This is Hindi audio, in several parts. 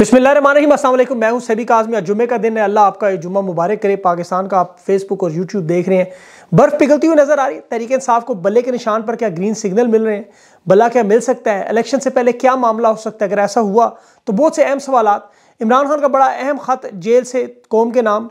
बिस्मिल्लाम असलम मैं हूँ सभी काजमी जुमे का दिन है अल्लाह आपका जुम्मा मुबारक करे पाकिस्तान का आप फेसबुक और यूट्यूब देख रहे हैं बर्फ़ पिघलती हुई नज़र आ रही है तहरीक इंसाफ को बल्ले के निशान पर क्या ग्रीन सिग्नल मिल रहे हैं भला क्या मिल सकता है इलेक्शन से पहले क्या मामला हो सकता है अगर ऐसा हुआ तो बहुत से अहम सवाल इमरान खान का बड़ा अहम ख़त जेल से कौम के नाम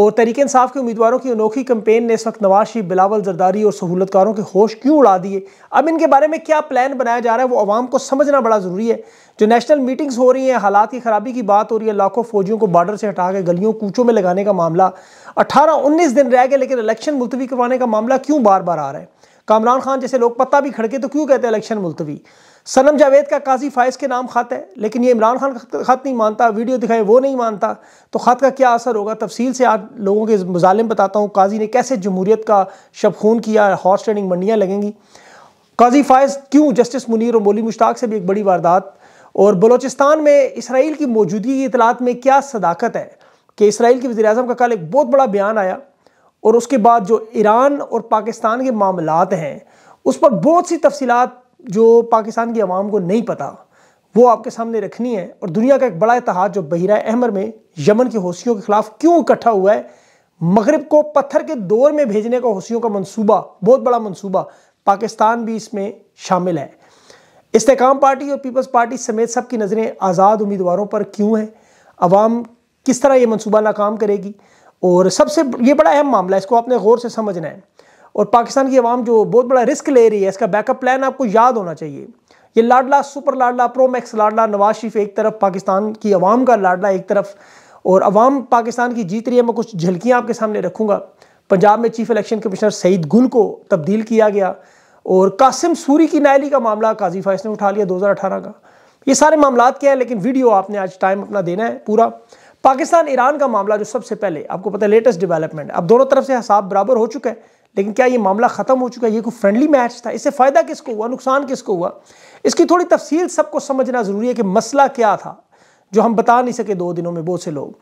और तहरीक इंसाफ के उम्मीदवारों की अनोखी कंपेन ने इस वक्त नवाज शरीफ बिलावल जरदारी और सहूलतकारों के होश क्यों उड़ा दिए अब इनके बारे में क्या प्लान बनाया जा रहा है वो आवाम को समझना बड़ा ज़रूरी है जो नेशनल मीटिंग्स हो रही हैं हालात की ख़राबी की बात हो रही है लाखों फौजियों को बॉर्डर से हटा के गलियों कूचों में लगाने का मामला अठारह उन्नीस दिन रह गए लेकिन इलेक्शन मुलतवी करवाने का मामला क्यों बार बार आ रहा है कामरान खान जैसे लोग पत्ता भी खड़के तो क्यों कहते हैं इलेक्शन मुलतवी सनम जावेद का काजी फायज के नाम खत है लेकिन ये इमरान खान का खत नहीं मानता वीडियो दिखाए वो नहीं मानता तो खत का क्या असर होगा तफसील से आज लोगों के मुजालिम बताता हूँ काजी ने कैसे जमहूरीत का शबखून किया हॉर्स ट्रेडिंग मंडियाँ लगेंगी काजी फायज क्यों जस्टिस मुनीर और मोली मुश्ताक से भी एक बड़ी वारदात और बलोचिस्तान में इसराइल की मौजूदगी की इतलात में क्या सदाकत है कि इसराइल के वजी अजम का कल एक बहुत बड़ा बयान आया और उसके बाद जो ईरान और पाकिस्तान के मामलात हैं उस पर बहुत सी तफसीत जो पाकिस्तान की आवाम को नहीं पता वो आपके सामने रखनी है और दुनिया का एक बड़ा इतिहाद जो बहिरा अहमर में यमन के हौसियों के खिलाफ क्यों इकट्ठा हुआ है मगरब को पत्थर के दौर में भेजने का हौसियों का मनसूबा बहुत बड़ा मनसूबा पाकिस्तान भी इसमें शामिल है इस्तेकाम पार्टी और पीपल्स पार्टी समेत सबकी नज़रें आज़ाद उम्मीदवारों पर क्यों हैं अवाम किस तरह ये मनसूबा नाकाम करेगी और सबसे ये बड़ा अहम मामला है इसको आपने गौर से समझना है और पाकिस्तान की आवाम जो बहुत बड़ा रिस्क ले रही है इसका बैकअप प्लान आपको याद होना चाहिए ये लाडला सुपर लाडला प्रोमैक्स लाडला नवाज शरीफ एक तरफ पाकिस्तान की आवाम का लाडला एक तरफ और अवाम पाकिस्तान की जीत रही है मैं कुछ झलकियाँ आपके सामने रखूँगा पंजाब में चीफ इलेक्शन कमिश्नर सईद गुल को तब्दील किया गया और कासिम सूरी की नायली का मामला काजी फाइस ने उठा लिया अठारह का ये सारे मामला क्या है लेकिन वीडियो आपने आज टाइम अपना देना है पूरा पाकिस्तान ईरान का मामला जो सबसे पहले आपको पता है लेटेस्ट डेवलपमेंट अब दोनों तरफ से हिसाब बराबर हो चुका है लेकिन क्या ये मामला ख़त्म हो चुका है ये कोई फ्रेंडली मैच था इससे फ़ायदा किसको हुआ नुकसान किसको हुआ इसकी थोड़ी तफसील सबको समझना ज़रूरी है कि मसला क्या था जो हम बता नहीं सके दो दिनों में बहुत से लोग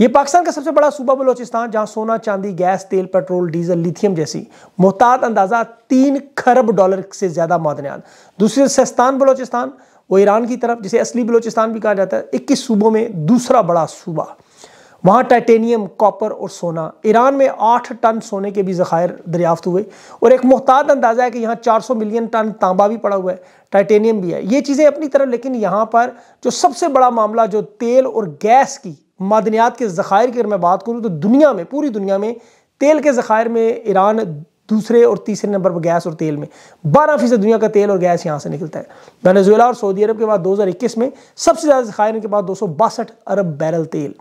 ये पाकिस्तान का सबसे बड़ा सूबा बलोचिस्तान जहां सोना चांदी गैस तेल पेट्रोल डीजल लिथियम जैसी मोहतात अंदाजा तीन खरब डॉलर से ज़्यादा मादनियात दूसरे सस्तान बलोचिस्तान वो ईरान की तरफ जिसे असली बलोचिस्तान भी कहा जाता है इक्कीस सूबों में दूसरा बड़ा सूबा वहाँ टाइटेनियम कॉपर और सोना ईरान में आठ टन सोने के भी ज़खायर दरियाफ्त हुए और एक मुहतात अंदाज़ा है कि यहाँ चार सौ मिलियन टन तांबा भी पड़ा हुआ है टाइटेनियम भी है ये चीज़ें अपनी तरफ लेकिन यहाँ पर जो सबसे बड़ा मामला जो तेल और गैस की मादनियात के ज़ख़ायर की अगर मैं बात करूँ तो दुनिया में पूरी दुनिया में तेल के ज़ख़ायर में ईरान दूसरे और तीसरे नंबर पर गैस और तेल में बारह फीसद दुनिया का तेल और गैस यहाँ से निकलता है वेनेजुएला और सऊदी अरब के बाद 2021 में सबसे ज़्यादा ज़खायर के बाद दो अरब बैरल तेल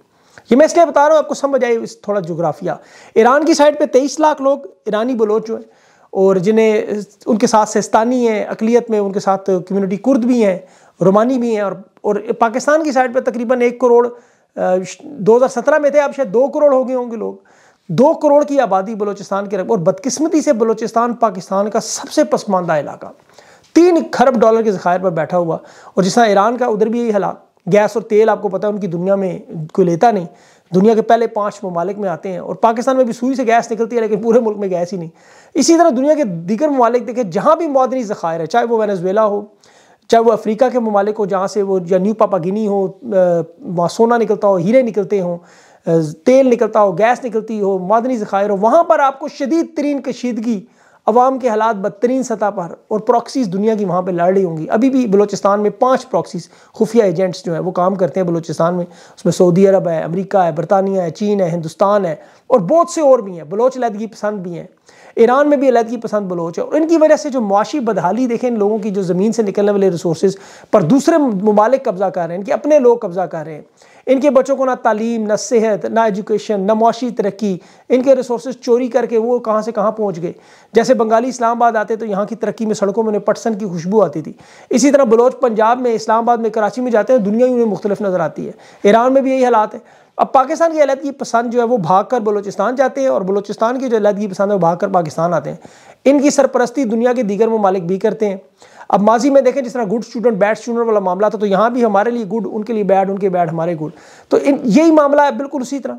ये मैं इसलिए बता रहा हूँ आपको समझ आई इस थोड़ा जोग्राफिया ईरान की साइड पर तेईस लाख लोग ईरानी बलोच जो हैं और जिन्हें उनके साथ सेस्तानी हैं अकलीत में उनके साथ कम्यूनिटी कुर्द भी हैं रोमानी भी हैं और पाकिस्तान की साइड पर तकरीबन एक करोड़ 2017 में थे अब शायद दो करोड़ हो गए होंगे लोग दो करोड़ की आबादी बलोचिस्तान के और बदकिस्मती से बलोचिस्तान पाकिस्तान का सबसे पसमानदा इलाका तीन खरब डॉलर के ज़खायर पर बैठा हुआ और जिस तरह ईरान का उधर भी यही हालात गैस और तेल आपको पता है उनकी दुनिया में कोई लेता नहीं दुनिया के पहले पांच ममालिक में आते हैं और पाकिस्तान में भी सुई से गैस निकलती है लेकिन पूरे मुल्क में गैस ही नहीं इसी तरह दुनिया के दीगर ममालिक देखें जहाँ भी मौदनी ज़खायर है चाहे वो वेनेजुएला हो चाहे वो अफ्रीका के ममालिक हो जहाँ से वो या न्यू पापा गिनी हो वहाँ सोना निकलता हो हीरे निकलते हों तेल निकलता हो गैस निकलती हो मादनी ज़ख़ायर हो वहाँ पर आपको शदीद तरीन कशीदगी अवाम के हालात बदतरीन सतह पर और प्रॉक्सीज दुनिया की वहाँ पर लड़ रही होंगी अभी भी बलोचिस्तान में पाँच प्रॉक्सीज खुफिया एजेंट्स जो हैं वो काम करते हैं बलोचिस्तान में उसमें सऊदी अरब है अमरीका है बरतानिया है चीन है हिंदुस्तान है और बहुत से और भी हैं बलोच अलीदगी पसंद भी हैं ईरान में भी अलहदगी पसंद बलोच है और इनकी वजह से जो मुआशी बदहाली देखें इन लोगों की जो ज़मीन से निकलने वाले रिसोर्स पर दूसरे ममालिक कब्ज़ा कर रहे हैं इनके अपने लोग कब्ज़ा कर रहे हैं इनके बच्चों को ना तालीम ना सेहत ना एजुकेशन ना मुशी तरक्की इनके रिसोर्स चोरी करके वो कहाँ से कहाँ पहुँच गए जैसे बंगाली इस्लामाबाद आते तो यहाँ की तरक्की में सड़कों में उन्हें पटसन की खुशबू आती थी इसी तरह बलोच पंजाब में इस्लामाबाद में कराची में जाते हैं दुनिया ही उन्हें मुख्तलिफ नज़र आती है ईरान में भी यही हालात है अब पाकिस्तान की अलहदगी पसंद जो है वो भाग कर बलोचिस्तान जाते हैं और बलोचिस्तान की जो अलहदगी पसंद है वो भाग कर पाकिस्तान आते हैं इनकी सरपरस्ती दुनिया के दीगर ममालिक भी करते हैं अब माजी में देखें जिस तरह गुड स्टूडेंट बैड स्टूडेंट वाला मामला था तो यहाँ भी हमारे लिए गुड उनके लिए बैड उनके बैड हमारे गुड तो इन यही मामला है बिल्कुल उसी तरह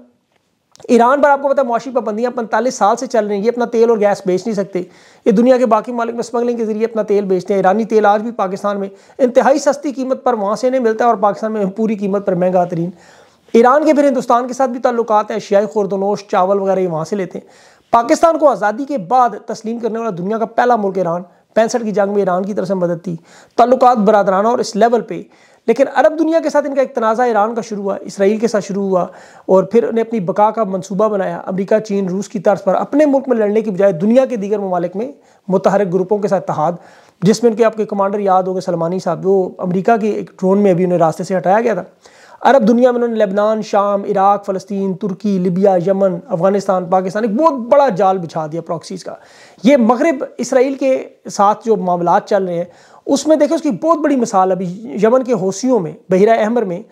ईरान पर आपको पता है मुआशी पाबंदियाँ पैंतालीस साल से चल रही हैं ये अपना तेल और गैस बेच नहीं सकते ये दुनिया के बाकी मालिक में स्मगलिंग के जरिए अपना तेल बेचते हैं ईरानी तेल आज भी पाकिस्तान में इंतहाई सस्ती कीमत पर वहाँ से नहीं मिलता है और पाकिस्तान में पूरी कीमत पर महंगा तरीन ईरान के फिर हिंदुस्तान के साथ भी ताल्लुक हैं शियाई खुरदनोश चावल वगैरह ये वहाँ से लेते हैं पाकिस्तान को आज़ादी के बाद तस्लीम करने वाला दुनिया का पहला मुल्क ईरान पैंसठ की जंग में ईरान की तरफ से मदद थी ताल्लुक बरदराना और इस लेवल पर लेकिन अरब दुनिया के साथ इनका एक तनाज़ा ईरान का शुरू हुआ इसराइल के साथ शुरू हुआ और फिर उन्हें अपनी बका का मनसूबा बनाया अमरीका चीन रूस की तर्ज पर अपने मुल्क में लड़ने की बजाय दुनिया के दीगर ममालिक में मुतहरक ग्रुपों के साथ तहाद जिसमें उनके आपके कमांडर याद हो गए सलमानी साहब वो अमरीका के एक ड्रोन में अभी उन्हें रास्ते से हटाया गया था अरब दुनिया में उन्होंने लेबनान शाम इराक फ़लस्तीन तुर्की लिबिया यमन अफ़गानिस्तान पाकिस्तान एक बहुत बड़ा जाल बिछा दिया प्रॉक्सीज़ का ये मगरब इसराइल के साथ जो मामला चल रहे हैं उसमें देखें उसकी बहुत बड़ी मिसाल अभी यमन के होसियों में बहरा अहमर में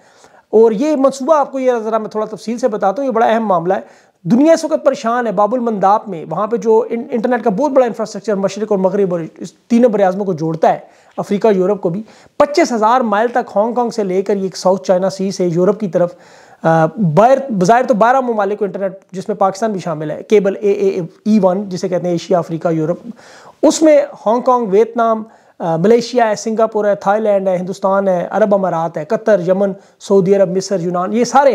और ये मनसूबा आपको ये ज़रा मैं थोड़ा तफसील से बताता हूँ ये बड़ा अहम मामला है दुनिया इस वक्त परेशान है बाबुल मंदाप में वहाँ पर जो इंटरनेट का बहुत बड़ा इंफ्रास्ट्रक्चर मशरक और मगरब और इस तीनों बरआज़मों को जोड़ता है अफ्रीका यूरोप को भी पच्चीस हज़ार माइल तक हांगकॉन्ग से लेकर ये साउथ चाइना सी से यूरोप की तरफ बाहर बाहर तो बारह ममालिक इंटरनेट जिसमें पाकिस्तान भी शामिल है केबल ए ए ई वन जिसे कहते हैं एशिया अफ्रीका यूरोप उसमें हांगकॉन्ग वियतनाम मलेशिया है सिंगापुर है थाईलैंड है हिंदुस्तान है अरब अमारात है कतर यमन सऊदी अरब मिस्र यूनान ये सारे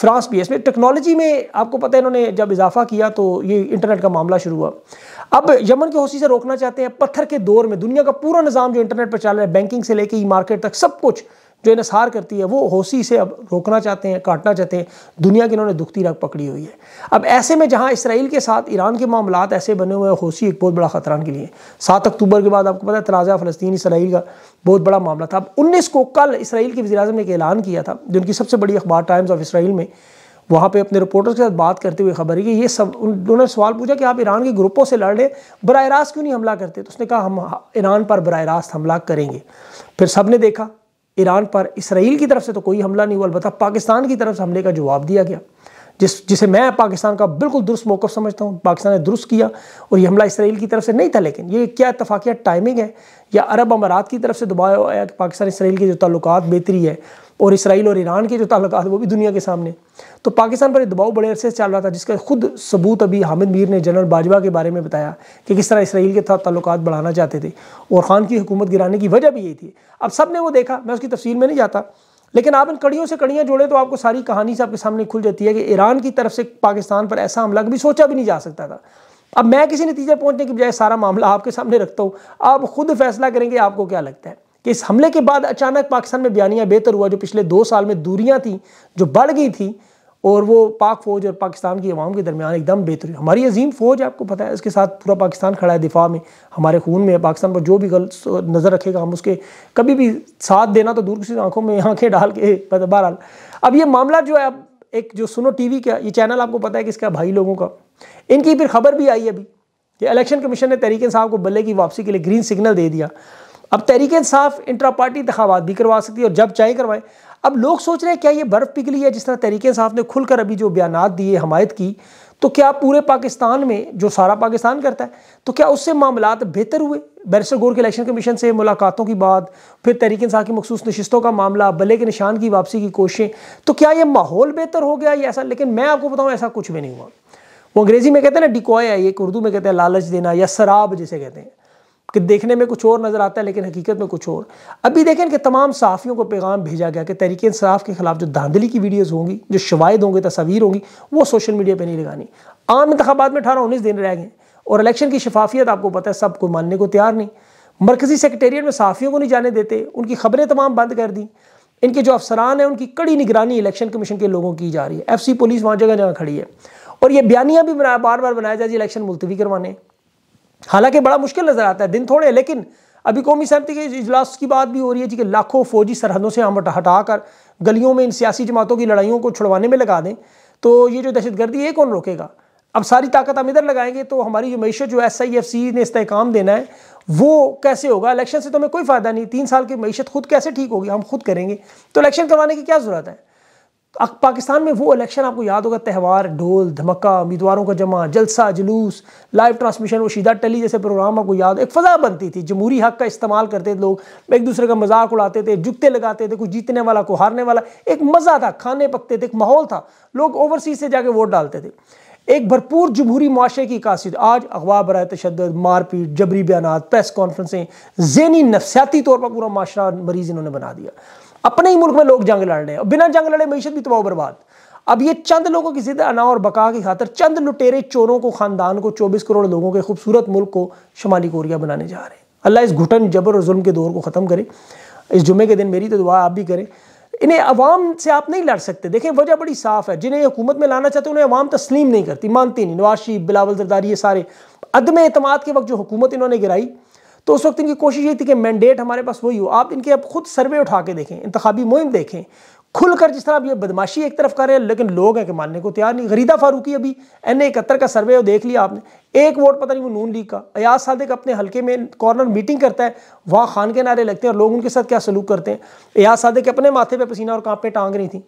फ्रांस भी है इसमें टेक्नोलॉजी में आपको पता है इन्होंने जब इजाफा किया तो ये इंटरनेट का मामला शुरू हुआ अब यमन के हौसी से रोकना चाहते हैं पत्थर के दौर में दुनिया का पूरा निज़ाम जो इंटरनेट पर चल रहा है बैंकिंग से लेकर ई मार्केट तक सब कुछ जो इनसार करती है वो होशी से अब रोकना चाहते हैं काटना चाहते हैं दुनिया की इन्होंने दुखती रग पकड़ी हुई है अब ऐसे में जहाँ इसराइल के साथ ईरान के मामला ऐसे बने हुए हैं होशी एक बहुत बड़ा ख़तरान के लिए सात अक्टूबर के बाद आपको पता है तनाज़ा फ़लस्तीन इसराइल का बहुत बड़ा मामला था अब उन्नीस को कल इसराइल के वजी ने एक ऐलान किया था जिनकी सबसे बड़ी अखबार टाइम्स ऑफ इसराइल में वहाँ पे अपने रिपोर्टर्स के साथ बात करते हुए खबर है कि ये सब उन्होंने सवाल पूछा कि आप ईरान के ग्रुपों से लड़ रहे बरह रास्त क्यों नहीं हमला करते तो उसने कहा हम ईरान पर बर रास्त हमला करेंगे फिर सब ने देखा ईरान पर इसराइल की तरफ से तो कोई हमला नहीं हुआ अलबत्त पाकिस्तान की तरफ से हमले का जवाब दिया गया जिस जिसे मैं पाकिस्तान का बिल्कुल दुरुस्त मौका समझता हूँ पाकिस्तान ने दुरुस्त किया और ये हमला इसराइल की तरफ से नहीं था लेकिन ये क्या इतफाक़िया टाइमिंग है या अरब अमारात की तरफ से दबाया आया कि पाकिस्तान इसराइल के जो ताल्लुक बेहतरी है और इसराइल और ईरान के जो ताल्लुक वो भी दुनिया के सामने तो पाकिस्तान पर दबाव बड़े अरसे चल रहा था जिसका खुद सबूत अभी हामिद मीर ने जनरल बाजवा के बारे में बताया कि किस तरह इसराइल के साथ ताल्लुक बढ़ाना चाहते थे और ख़ान की हुकूमत गिराने की वजह भी यही थी अब सब ने वो देखा मैं उसकी तफसील में नहीं जाता लेकिन आप इन कड़ियों से कड़ियाँ जोड़े तो आपको सारी कहानी से आपके सामने खुल जाती है कि ईरान की तरफ से पाकिस्तान पर ऐसा हमला कभी सोचा भी नहीं जा सकता था अब मैं किसी नतीजे पहुंचने की बजाय सारा मामला आपके सामने रखता हूँ आप खुद फैसला करेंगे आपको क्या लगता है कि इस हमले के बाद अचानक पाकिस्तान में बयानियाँ बेहतर हुआ जो पिछले दो साल में दूरियाँ थी जो बढ़ गई थी और वो पाक फ़ौज और पाकिस्तान की आवाम के दरमियान एकदम बेहतर हमारी अजीम फ़ौज आपको पता है इसके साथ पूरा पाकिस्तान खड़ा है दिफा में हमारे खून में पाकिस्तान पर जो भी गलत नज़र रखेगा हम उसके कभी भी साथ देना तो दूर किसी आंखों में आंखें डाल के बहरहाल अब ये मामला जो है अब एक जो सुनो टीवी का ये चैनल आपको पता है कि इसका भाई लोगों का इनकी फिर खबर भी आई अभी कि इलेक्शन कमीशन ने तहरीक साहब को बल्ले की वापसी के लिए ग्रीन सिग्नल दे दिया अब तहरीक साफ इंट्रा पार्टी इंतबात भी करवा सकती है और जब चाहे करवाएं अब लोग सोच रहे हैं क्या ये बर्फ़ पिघली है जिस तरह तरीके साहब ने खुलकर अभी जो बयान दिए हमायत की तो क्या पूरे पाकिस्तान में जो सारा पाकिस्तान करता है तो क्या उससे मामला बेहतर हुए बैरिस्टर गोर के इलेक्शन कमीशन से मुलाकातों की बात फिर तहरीक साहब की मखसूस नशस्तों का मामला बल्ले के निशान की वापसी की कोशिशें तो क्या ये माहौल बेहतर हो गया या ऐसा लेकिन मैं आपको बताऊँ ऐसा कुछ भी नहीं हुआ वो अंग्रेज़ी में कहते हैं ना डिकॉय है एक उर्दू में कहते हैं लालच देना या शराब जिसे कहते हैं कि देखने में कुछ और नज़र आता है लेकिन हकीकत में कुछ और अभी देखें कि तमाम सहाफियों को पैगाम भेजा गया कि तहरीक इंसाफ के खिलाफ जो धांधली की वीडियोज़ होंगी जो शवाद होंगे तस्वीर होंगी वो सोशल मीडिया पर नहीं लगानी आम इंतबात में अठारह उन्नीस दिन रह गए और इलेक्शन की शफाफियत आपको पता है सबको मानने को तैयार नहीं मरकजी सेक्रटेरियट में सहाफियों को नहीं जाने देते उनकी खबरें तमाम बंद कर दी इनके जो अफसरान हैं उनकी कड़ी निगरानी इलेक्शन कमीशन के लोगों की जा रही है सी पुलिस वहाँ जगह जगह खड़ी है और ये बयानियाँ भी बार बार बनाया जाए इलेक्शन मुलतवी करवाने हालांकि बड़ा मुश्किल नज़र आता है दिन थोड़े लेकिन अभी कौमी सहमति के इजलास की बात भी हो रही है जी कि लाखों फौजी सरहदों से हम हटाकर गलियों में इन सियासी जमातों की लड़ाइयों को छुड़वाने में लगा दें तो ये जो दहशतगर्दी है कौन रोकेगा अब सारी ताकत हम इधर लगाएंगे तो हमारी जो मीशत जो एस आई एफ सी ने इस्तेकाम देना है वो कैसे होगा इलेक्शन से तो हमें कोई फ़ायदा नहीं तीन साल की मीशत खुद कैसे ठीक होगी हम खुद करेंगे तो इलेक्शन करवाने की क्या ज़रूरत है पाकिस्तान में वो इलेक्शन आपको याद होगा त्यौहार ढोल धमका उम्मीदवारों का जमा जलसा जुलूस लाइव ट्रांसमिशन वशीदा टली जैसे प्रोग्राम आपको याद एक फ़जा बनती थी जमहूरी हक का इस्तेमाल करते थे लोग एक दूसरे का मजाक उड़ाते थे जुगते लगाते थे कुछ जीतने वाला को हारने वाला एक मज़ा था खाने पकते थे एक माहौल था लोग ओवरसीज से जाके वोट डालते थे एक भरपूर जमहूरी माशरे की कासिद आज अखबार बरए तशद मारपीट जबरी बयान प्रेस कॉन्फ्रेंसें जहनी नफसियाती तौर पर पूरा माशरा मरीज इन्होंने बना दिया अपने ही मुल्क में लोग जंग लड़ रहे हैं और बिना जंग लड़े मीशत भी तबाह बर्बाद अब ये चंद लोगों की जिद अना और बका की खातर चंद लुटेरे चोरों को खानदान को 24 करोड़ लोगों के खूबसूरत मुल्क को शमाली कोरिया बनाने जा रहे हैं अल्लाह इस घुटन जबर और जुल्म के दौर को ख़त्म करे इस जुमे के दिन मेरी तो दुआ आप भी करें इन्हें अवाम से आप नहीं लड़ सकते देखें वजह बड़ी साफ़ है जिन्हें हुकूमत में लाना चाहते उन्हें अवाम तस्लीम नहीं करती मानती नहीं नवाशी बिलावल जरदारी ये सारे अदम अतमाद के वक्त जो हुकूमत इन्होंने गिराई तो उस वक्त इनकी कोशिश यही थी कि मैंडेट हमारे पास वही हो आप इनके अब खुद सर्वे उठा के देखें इंतबी मुहिम देखें खुलकर जिस तरह आप ये बदमाशी एक तरफ कर रहे हैं लेकिन लोग हैं कि मानने को तैयार नहीं गरीदा फारूकी अभी एन इकहत्तर का सर्वे देख लिया आपने एक वोट पता नहीं वो नून लीग का अयाज सादिक अपने हल्के में कॉर्नर मीटिंग करता है वहाँ खान के नारे लगते हैं और लोग उनके साथ क्या सलूक करते हैं अयाज सादिक अपने माथे पर पसीना और कांपें टांग रही थी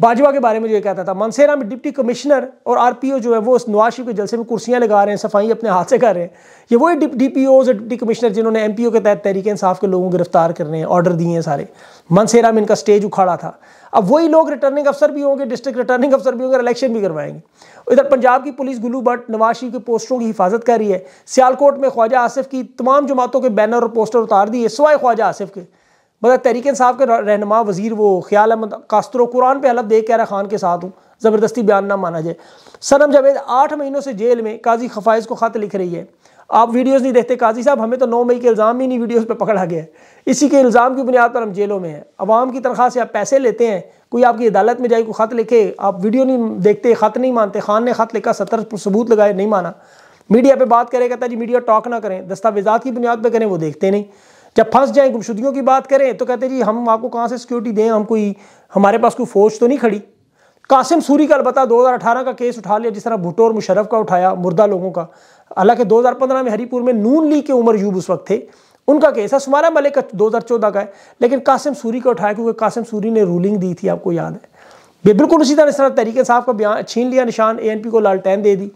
बाजवा के बारे में जो ये कहता था मनसेरा में डिप्टी कमिश्नर और आरपीओ जो है वो उस नवाज शरीफ के जलसे में कुर्सियां लगा रहे हैं सफाई अपने हाथ से कर रहे हैं ये वही डिप डी पी और डिप्टी कमिश्नर जिन्होंने एम पी ओ के तहत तहरीक इंसाफ के लोगों को गिरफ्तार कर रहे हैं ऑर्डर दिए हैं सारे मनसेरा में इनका स्टेज उखाड़ा था अब वही लोग रिटर्निंग अफसर भी होंगे डिस्ट्रिक्ट रिटर्निंग अफसर भी होंगे इलेक्शन भी करवाएंगे इधर पंजाब की पुलिस गुलू भट्ट नवाज शरीफ के पोस्टरों की हिफाजत कर रही है सियालकोट में ख्वाजा आसिफ की तमाम जमातों के बैनर और पोस्टर उतार दिए सवाए ख्वाजा आसिफ के मतलब तहरीक साहब के रहनमा वजीर वो ख्याल अहमद कास्तरों कुरान पे हलफ दे कैरा खान के साथ हूँ ज़बरदस्ती बयान ना माना जाए सनम जावेद आठ महीनों से जेल में काजी खफाइज को ख़त लिख रही है आप वीडियोज़ नहीं देखते काजी साहब हमें तो नौ मई के इल्ज़ाम ही नहीं वीडियोज़ पर पकड़ा गया इसी के इल्ज़ाम की बुनियाद पर हम जेलों में हैं अवाम की तनख्वाह से आप पैसे लेते हैं कोई आपकी अदालत में जाए कोई ख़त लिखे आप वीडियो नहीं देखते ख़त नहीं मानते खान ने ख़त लिखा सत्तर सबूत लगाए नहीं माना मीडिया पर बात करें कहता जी मीडिया टॉक ना करें दस्तावेजा की बुनियाद पर करें वो देखते नहीं जब फंस जाए गुमशुदगियों की बात करें तो कहते जी हम आपको कहाँ से सिक्योरिटी दें हम कोई हमारे पास कोई फौज तो नहीं खड़ी कासिम सूरी का हज़ार अठारह का केस उठा लिया जिस तरह भुटो और मुशरफ का उठाया मुर्दा लोगों का हालांकि 2015 में हरीपुर में नून लीग के उमर यूब उस वक्त थे उनका केस है सुमारा मलिक दो हज़ार चौदह का है लेकिन कासिम सूरी का उठाया क्योंकि कासिम सूरी ने रूलिंग दी थी आपको याद है ये बिल्कुल उसी तरह इस तरह तरीके साहब का बयान छीन लिया निशान ए को लालटेन दे दी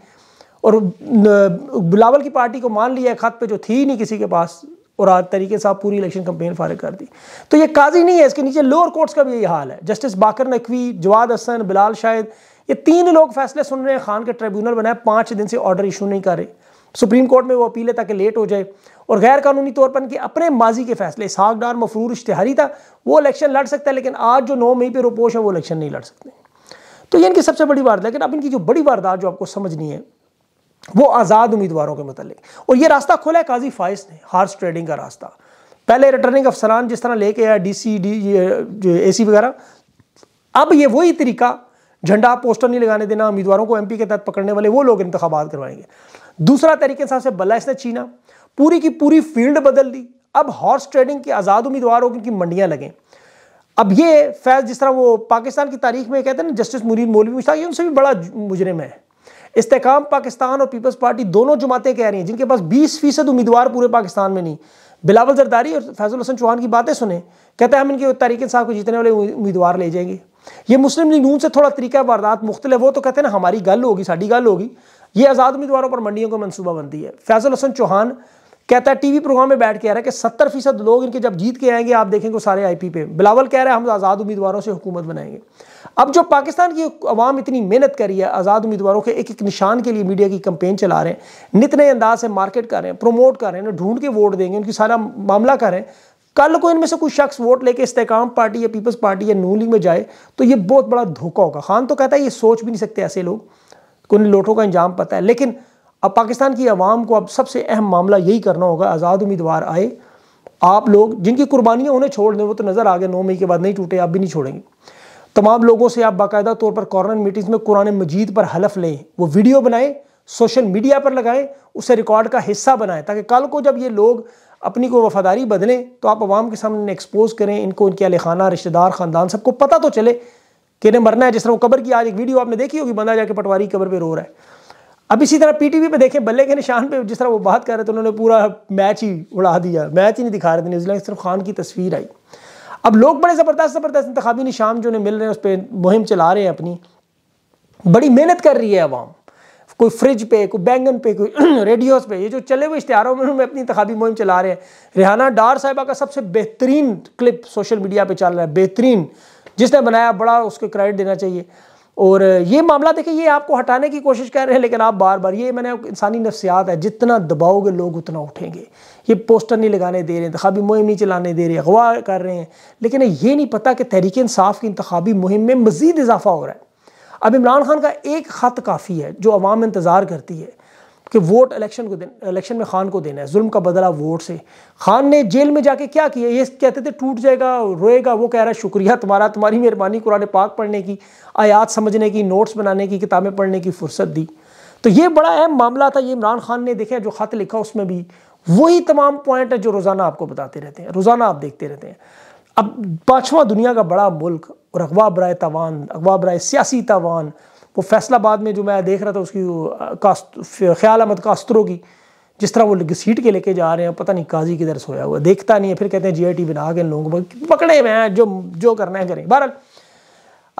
और बिलावल की पार्टी को मान लिया खत पर जो थी ही नहीं किसी के पास और आज तरीके से आप पूरी इलेक्शन कंपेन फारिग कर दी तो ये काजी नहीं है इसके नीचे लोअर कोर्ट्स का भी यही हाल है जस्टिस बाकर नकवी जवाद हसन बिलाल शाहिद ये तीन लोग फैसले सुन रहे हैं खान के ट्रिब्यूनल बनाए पाँच दिन से ऑर्डर इशू नहीं कर रहे सुप्रीम कोर्ट में वो अपील है ताकि लेट हो जाए और गैर कानूनी तौर पर इनकी अपने माजी के फैसले इसहाक डार मफरूर इश्तहारी था वो इलेक्शन लड़ सकता है लेकिन आज जो नौ मई पर रोपोश है वो इलेक्शन नहीं लड़ सकते तो ये इनकी सबसे बड़ी वारदात लेकिन अब इनकी जो बड़ी वारदात जो आपको समझनी है वो आज़ाद उम्मीदवारों के मतलब और ये रास्ता खोला है काजी फाइस ने हार्स ट्रेडिंग का रास्ता पहले रिटर्निंग अफसरान जिस तरह लेके आया डी सी डी ए सी वगैरह अब ये वही तरीका झंडा पोस्टर नहीं लगाने देना उम्मीदवारों को पी के तहत पकड़ने वाले वो लोग इंतबात करवाएंगे दूसरा तरीके हिसाब से बल्ला इसने छीना पूरी की पूरी फील्ड बदल दी अब हॉर्स ट्रेडिंग की आज़ाद उम्मीदवारों की मंडियाँ लगें अब ये फैज जिस तरह वो पाकिस्तान की तारीख में कहते हैं ना जस्टिस मुरीद मौलवी मुश्ताक ये उनसे भी बड़ा मुजरम है इस्तेकाम पाकिस्तान और पीपल्स पार्टी दोनों जमातें कह रही हैं जिनके पास बीस फीसद उम्मीदवार पूरे पाकिस्तान में नहीं बिलावल जरदारी और फैजुल हसन चौहान की बातें सुने कहते हैं हम इनके तारीख साहब को जीतने वाले उम्मीदवार ले जाएंगे ये मुस्लिम लीग नून से थोड़ा तरीका वारदात है वो तो कहते हैं ना हमारी गल होगी साड़ी गल होगी ये आज़ाद उम्मीदवारों पर मंडियों को मनसूबा बनती है फैजुल हसन चौहान कहता है टीवी प्रोग्राम में बैठ के आ रहा है कि सत्तर फीसद लोग इनके जब जीत के आएंगे आप देखेंगे सारे आई पी पे बिलावल कह रहे हैं हम आज़ाद उम्मीदवारों से हुकूमत बनाएंगे अब जो पाकिस्तान की अवाम इतनी मेहनत कर रही है आज़ाद उम्मीदवारों के एक एक निशान के लिए मीडिया की कंपेन चला रहे हैं नित नए अंदाज से मार्केट कर रहे हैं प्रमोट कर रहे हैं ढूंढ के वोट देंगे उनकी सारा मामला करें कल को इनमें से कोई शख्स वोट लेके इस्तेकाम पार्टी या पीपल्स पार्टी या नून लीग में जाए तो ये बहुत बड़ा धोखा होगा खान तो कहता है ये सोच भी नहीं सकते ऐसे लोग उन्हें लोटों का इंजाम पता है लेकिन अब पाकिस्तान की आवाम को अब सबसे अहम मामला यही करना होगा आज़ाद उम्मीदवार आए आप लोग जिनकी कुर्बानियाँ उन्हें छोड़ दें वो तो नज़र आ गए नौ मई के बाद नहीं टूटे आप भी नहीं छोड़ेंगे तमाम लोगों से आप बाकायदा तौर पर कॉर्नर मीटिंग्स में कुरान मजीद पर हलफ लें वो वीडियो बनाएं सोशल मीडिया पर लगाएं उसे रिकॉर्ड का हिस्सा बनाएं ताकि कल को जब ये लोग अपनी को वफादारी बदलें तो आप आवाम के सामने एक्सपोज करें इनको इनके अल खाना रिश्तेदार ख़ानदान सबको पता तो चले कि इन्हें मरना है जिस तरह वो कबर की आज एक वीडियो आपने देखी होगी बंदा जाके पटवारी कबर पर रो रहा है अब इसी तरह वी पर देखें बल्ले के निशान पर जिस तरह वो बात कर रहे थे उन्होंने पूरा मैच ही उड़ा दिया मैच ही नहीं दिखा रहे थे न्यूजीलैंड सिर्फ खान की तस्वीर आई अब लोग बड़े ज़बरदस्त ज़बरदस्त इंतबी निशान जो उन्हें मिल रहे हैं उस पर मुहिम चला रहे हैं अपनी बड़ी मेहनत कर रही है आवाम कोई फ्रिज पे कोई बैंगन पे कोई रेडियोस पे ये जो चले हुए इश्तहारों में उन्होंने अपनी इंतबी मुहिम चला रहे हैं रिहाना डार साहिबा का सबसे बेहतरीन क्लिप सोशल मीडिया पर चल रहा है बेहतरीन जिसने बनाया बड़ा उसको क्रेडिट देना चाहिए और ये मामला देखिए ये आपको हटाने की कोशिश कर रहे हैं लेकिन आप बार बार ये मैंने इंसानी नफसियात है जितना दबाओगे लोग उतना उठेंगे ये पोस्टर नहीं लगाने दे रहे इंतबी मुहिम नहीं चलाने दे रहे अगवा कर रहे हैं लेकिन ये नहीं पता कि तहरीक इंसाफ की इंतबी मुहिम में मज़ीद इजाफा हो रहा है अब इमरान खान का एक ख़त काफ़ी है जो अवाम इंतज़ार करती है कि वोट इलेक्शन को इलेक्शन में खान को देना है जुल्म का बदला वोट से खान ने जेल में जाके क्या किया ये कहते थे टूट जाएगा रोएगा वो कह रहा है शुक्रिया तुम्हारा तुम्हारी मेहरबानी कुरान पाक पढ़ने की आयात समझने की नोट्स बनाने की किताबें पढ़ने की फुर्सत दी तो ये बड़ा अहम मामला था ये इमरान खान ने देखा जो ख़त लिखा उसमें भी वही तमाम पॉइंट है जो रोज़ाना आपको बताते रहते हैं रोज़ाना आप देखते रहते हैं अब पाँचवा दुनिया का बड़ा मुल्क और अगवा बरए तवान अगवा बरए सियासी तवान वो फैसला बाद में जो मैं देख रहा था उसकी कास्त ख्याल अहमद कास्तरों की जिस तरह वो सीट के लेके जा रहे हैं पता नहीं काजी किधर सोया हुआ देखता नहीं है फिर कहते हैं जी टी बना के इन लोगों को पकड़े हुए हैं जो जो करना है करें बहरहाल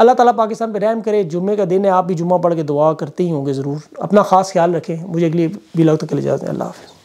अल्लाह ताला पाकिस्तान पर रहम करे जुम्मे का दिन है आप भी जुम्मा पढ़ के दुआ करते ही होंगे ज़रूर अपना ख़ास ख्याल रखें मुझे अगली भी तक के लिए जाते हैं अल्लाह हाफ़